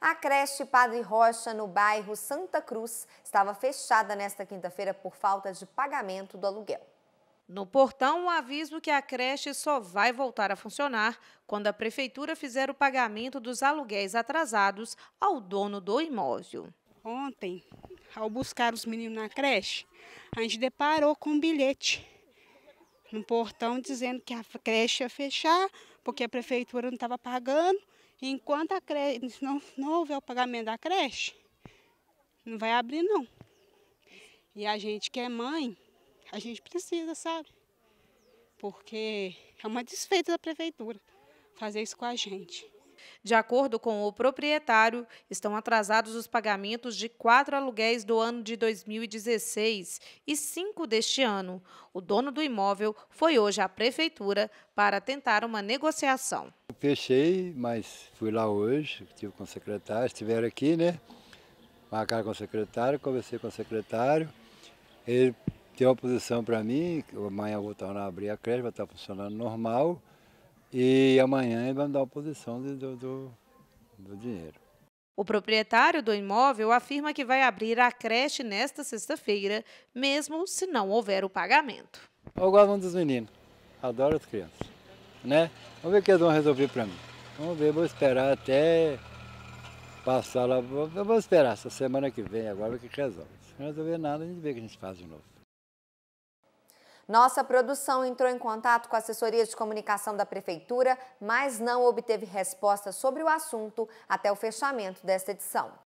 A creche Padre Rocha, no bairro Santa Cruz, estava fechada nesta quinta-feira por falta de pagamento do aluguel. No portão, o um aviso que a creche só vai voltar a funcionar quando a prefeitura fizer o pagamento dos aluguéis atrasados ao dono do imóvel. Ontem, ao buscar os meninos na creche, a gente deparou com um bilhete no portão dizendo que a creche ia fechar porque a prefeitura não estava pagando Enquanto a creche, não, não houver o pagamento da creche, não vai abrir não. E a gente que é mãe, a gente precisa, sabe? Porque é uma desfeita da prefeitura fazer isso com a gente. De acordo com o proprietário, estão atrasados os pagamentos de quatro aluguéis do ano de 2016 e cinco deste ano. O dono do imóvel foi hoje à prefeitura para tentar uma negociação fechei, mas fui lá hoje, estive com o secretário, estiveram aqui, né? Marcaram com o secretário, conversei com o secretário. Ele tem uma posição para mim, amanhã eu vou estar a abrir a creche, vai estar funcionando normal. E amanhã ele vai me dar uma posição do, do, do dinheiro. O proprietário do imóvel afirma que vai abrir a creche nesta sexta-feira, mesmo se não houver o pagamento. Eu gosto dos meninos, adoro as crianças né? Vamos ver o que eles vão resolver para mim. Vamos ver, vou esperar até passar lá. Eu vou esperar essa semana que vem agora o que resolve. Se não resolver nada, a gente vê o que a gente faz de novo. Nossa produção entrou em contato com a assessoria de comunicação da prefeitura, mas não obteve resposta sobre o assunto até o fechamento desta edição.